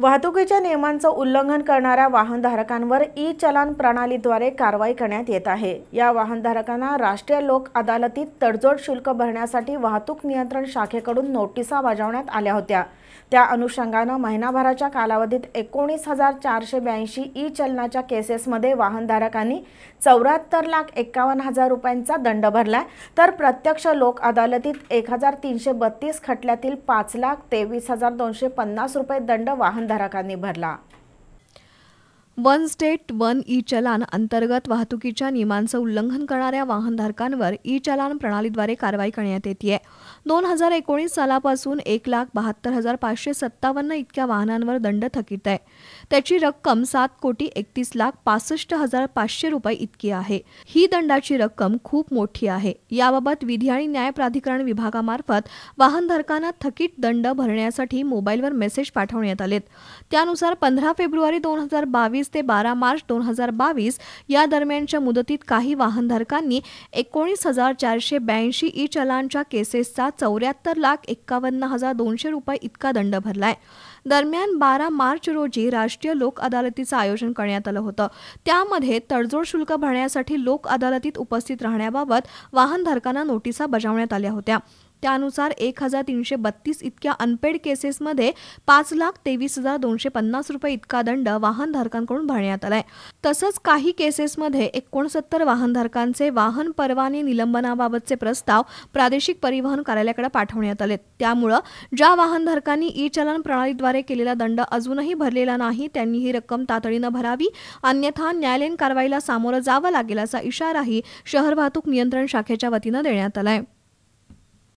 वाहतुकीच्या नियमांचं उल्लंघन करणाऱ्या वाहनधारकांवर ई चलान प्रणालीद्वारे कारवाई करण्यात येत आहे या वाहनधारकांना राष्ट्रीय लोक अदालतीत तडजोड शुल्क भरण्यासाठी वाहतूक नियंत्रण शाखेकडून नोटिसा बजावण्यात आल्या होत्या त्या अनुषंगानं महिनाभराच्या कालावधीत एकोणीस हजार चारशे ब्याऐंशी ई चलनाच्या केसेसमध्ये वाहनधारकांनी चौऱ्याहत्तर लाख एक्कावन्न हजार रुपयांचा दंड भरला तर प्रत्यक्ष लोक अदालतीत एक हजार तीनशे बत्तीस खटल्यातील पाच लाख तेवीस हजार दोनशे पन्नास रुपये दंड वाहन धारकांनी भरला one state one e challan अंतर्गत वाहतुकीच्या नियमांचं उल्लंघन करणाऱ्या वाहनधारकांवर ई चलान प्रणालीद्वारे कारवाई करण्यात येते दोन हजार एकोणीस सालापासून एक लाख बहात्तर हजार पाचशे सत्तावन्न इतक्या वाहनांवर दंड थकीत आहे त्याची रक्कम सात कोटी एकतीस लाख पासष्ट हजार पाचशे रुपये इतकी आहे ही दंडाची रक्कम खूप मोठी आहे याबाबत विधी आणि न्याय प्राधिकरण विभागामार्फत वाहनधारकांना थकीत दंड भरण्यासाठी मोबाईलवर मेसेज पाठवण्यात आलेत त्यानुसार पंधरा फेब्रुवारी दोन हजार बावीस एकोणीस ते बारा मार्च दोन हजार बावीस या दरम्यानच्या मुदतीत काही वाहनधारकांनी एकोणीस हजार चारशे ब्याऐंशी ई चलानच्या केसेसचा चौऱ्याहत्तर लाख एक्कावन्न हजार दोनशे रुपये इतका दंड भरलाय दरम्यान बारा मार्च रोजी राष्ट्रीय लोक अदालतीचं आयोजन करण्यात आलं होतं त्यामध्ये तडजोड शुल्क भरण्यासाठी लोक अदालतीत उपस्थित राहण्याबाबत वाहनधारकांना नोटिसा बजावण्यात आल्या होत्या त्यानुसार एक हजार तीनशे बत्तीस इतक्या अनपेड केसेसमध्ये पाच लाख तेवीस हजार दोनशे पन्नास रुपये इतका दंड वाहनधारकांकडून भरण्यात आलाय तसंच काही केसेसमध्ये एकोणसत्तर वाहनधारकांचे वाहन परवाने निलंबनाबाबतचे प्रस्ताव प्रादेशिक परिवहन कार्यालयाकडे पाठवण्यात आले त्यामुळं ज्या वाहनधारकांनी ई चलन प्रणालीद्वारे केलेला दंड अजूनही भरलेला नाही त्यांनी ही रक्कम तातडीनं भरावी अन्यथा न्यायालयीन कारवाईला सामोरं जावं लागेल असा इशाराही शहर वाहतूक नियंत्रण शाखेच्या वतीनं देण्यात आलाय